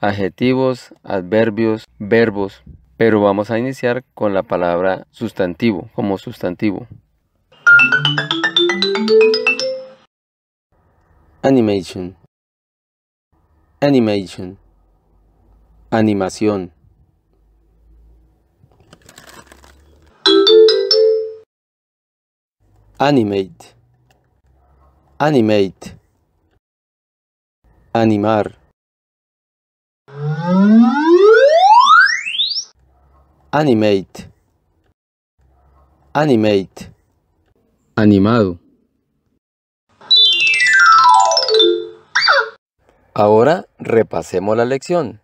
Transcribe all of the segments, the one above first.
adjetivos, adverbios, verbos, pero vamos a iniciar con la palabra sustantivo, como sustantivo. Animation. Animation. Animación. Animate. Animate. Animar. Animate. Animate. Animado. Ahora repasemos la lección.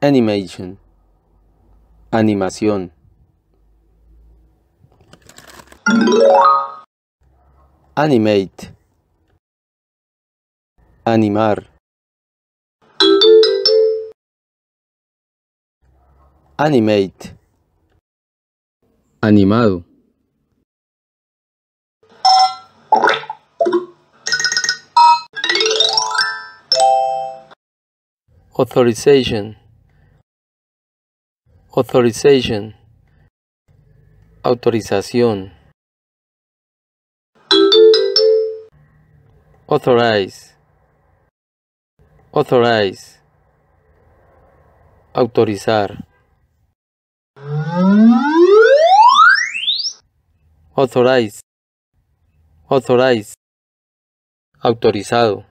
Animation. Animación. Animate. Animar. Animate. Animado. Authorization. Authorization. Autorización. Authorize. Authorize. Autorizar. Authorize. Authorize. Autorizado.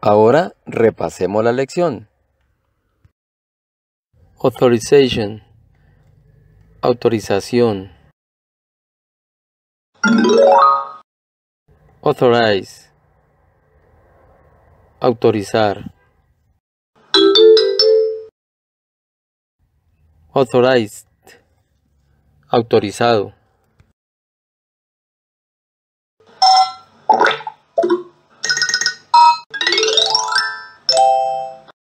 Ahora repasemos la lección. Authorization. Autorización. Authorize. Autorizar. Authorized. Autorizado.